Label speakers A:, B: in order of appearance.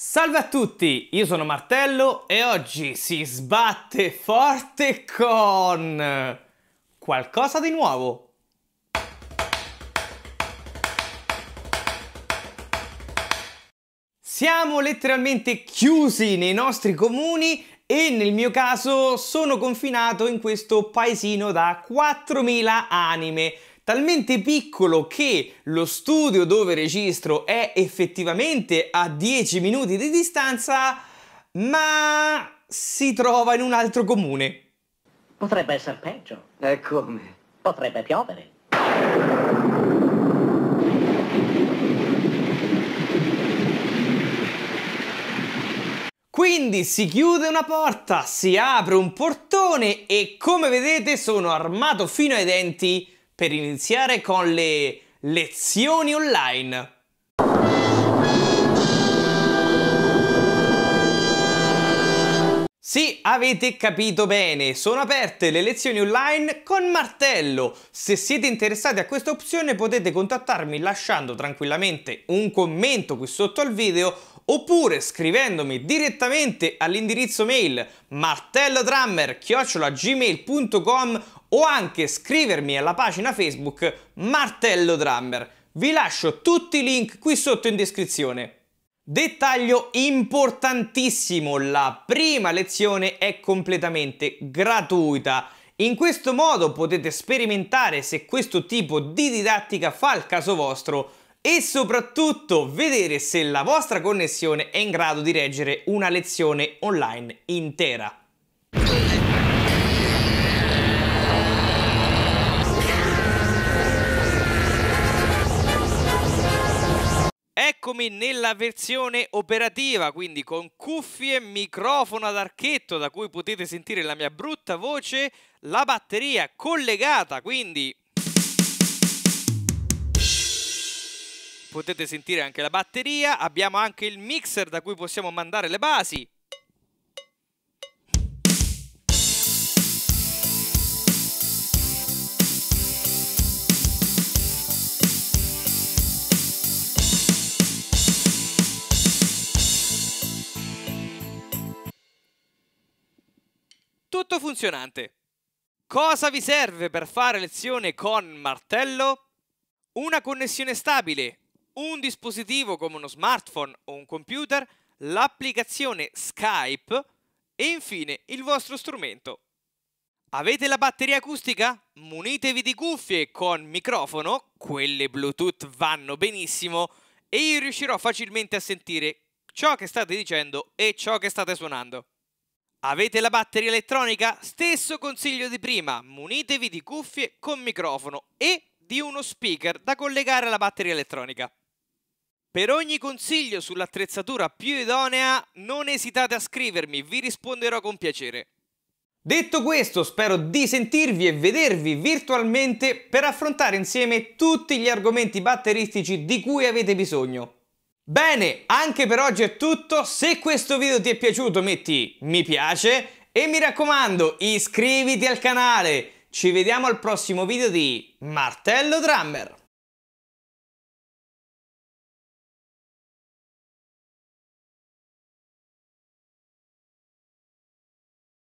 A: Salve a tutti, io sono Martello e oggi si sbatte forte con qualcosa di nuovo. Siamo letteralmente chiusi nei nostri comuni e nel mio caso sono confinato in questo paesino da 4000 anime talmente piccolo che lo studio dove registro è effettivamente a 10 minuti di distanza, ma si trova in un altro comune. Potrebbe essere peggio. E come? Potrebbe piovere. Quindi si chiude una porta, si apre un portone e come vedete sono armato fino ai denti per iniziare con le lezioni online. Sì, avete capito bene, sono aperte le lezioni online con Martello. Se siete interessati a questa opzione potete contattarmi lasciando tranquillamente un commento qui sotto al video oppure scrivendomi direttamente all'indirizzo mail martellodrummer-gmail.com o anche scrivermi alla pagina Facebook Martello Drummer. Vi lascio tutti i link qui sotto in descrizione. Dettaglio importantissimo, la prima lezione è completamente gratuita. In questo modo potete sperimentare se questo tipo di didattica fa il caso vostro e soprattutto vedere se la vostra connessione è in grado di reggere una lezione online intera. Eccomi nella versione operativa, quindi con cuffie, microfono ad archetto da cui potete sentire la mia brutta voce, la batteria collegata, quindi potete sentire anche la batteria, abbiamo anche il mixer da cui possiamo mandare le basi. tutto funzionante. Cosa vi serve per fare lezione con martello? Una connessione stabile, un dispositivo come uno smartphone o un computer, l'applicazione Skype e infine il vostro strumento. Avete la batteria acustica? Munitevi di cuffie con microfono, quelle Bluetooth vanno benissimo e io riuscirò facilmente a sentire ciò che state dicendo e ciò che state suonando. Avete la batteria elettronica? Stesso consiglio di prima, munitevi di cuffie con microfono e di uno speaker da collegare alla batteria elettronica. Per ogni consiglio sull'attrezzatura più idonea non esitate a scrivermi, vi risponderò con piacere. Detto questo, spero di sentirvi e vedervi virtualmente per affrontare insieme tutti gli argomenti batteristici di cui avete bisogno. Bene, anche per oggi è tutto. Se questo video ti è piaciuto metti mi piace e mi raccomando iscriviti al canale. Ci vediamo al prossimo video di Martello Drummer.